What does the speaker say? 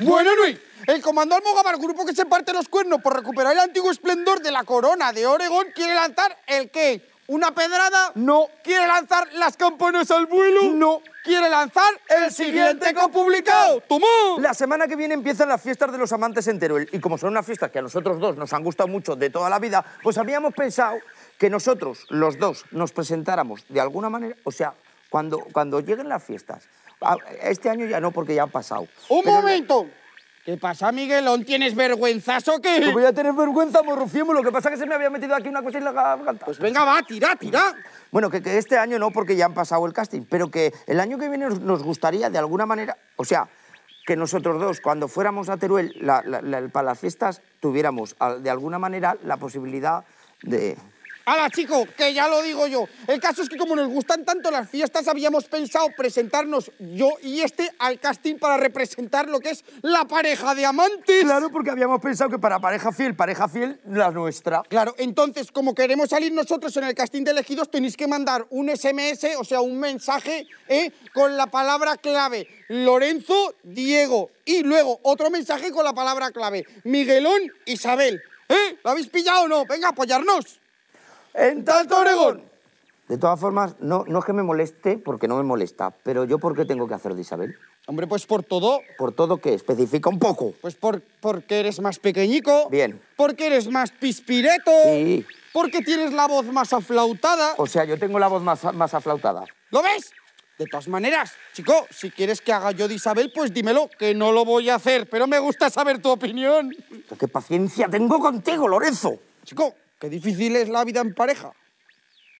Bueno, Luis. El comandante el grupo que se parte los cuernos por recuperar el antiguo esplendor de la corona de Oregón, quiere lanzar el qué? ¿Una pedrada? No. ¿Quiere lanzar las campanas al vuelo? No. ¿Quiere lanzar el siguiente copublicado. Tomó. La semana que viene empiezan las fiestas de los amantes en Y como son unas fiestas que a nosotros dos nos han gustado mucho de toda la vida, pues habíamos pensado que nosotros, los dos, nos presentáramos de alguna manera. O sea, cuando, cuando lleguen las fiestas, Ah, este año ya no, porque ya han pasado. ¡Un momento! ¿Qué pasa, Miguelón? ¿Tienes vergüenza o qué? No voy a tener vergüenza, morrufiemos. Lo que pasa es que se me había metido aquí una cosa en la garganta. Pues venga, va, tira, tira. Bueno, que, este año no, porque ya han pasado el casting, pero que el año que viene nos gustaría, de alguna manera, o sea, que nosotros dos, cuando fuéramos a Teruel para las fiestas, tuviéramos, de alguna manera, la posibilidad de hola chico, que ya lo digo yo. El caso es que como nos gustan tanto las fiestas, habíamos pensado presentarnos yo y este al casting para representar lo que es la pareja de amantes. Claro, porque habíamos pensado que para pareja fiel, pareja fiel, la nuestra. Claro, entonces, como queremos salir nosotros en el casting de elegidos, tenéis que mandar un SMS, o sea, un mensaje, ¿eh? con la palabra clave. Lorenzo, Diego. Y luego otro mensaje con la palabra clave. Miguelón, Isabel. ¿Eh? ¿Lo habéis pillado o no? Venga, apoyarnos en tanto Oregón. De todas formas, no, no es que me moleste, porque no me molesta, pero yo ¿por qué tengo que hacer de Isabel? Hombre, pues por todo. ¿Por todo que Especifica un poco. Pues porque eres más pequeñico. Bien. Porque eres más pispireto. Sí. Porque tienes la voz más aflautada. O sea, yo tengo la voz más, más aflautada. ¿Lo ves? De todas maneras, chico, si quieres que haga yo de Isabel, pues dímelo, que no lo voy a hacer, pero me gusta saber tu opinión. ¡Qué paciencia tengo contigo, Lorenzo! Chico, Qué difícil es la vida en pareja.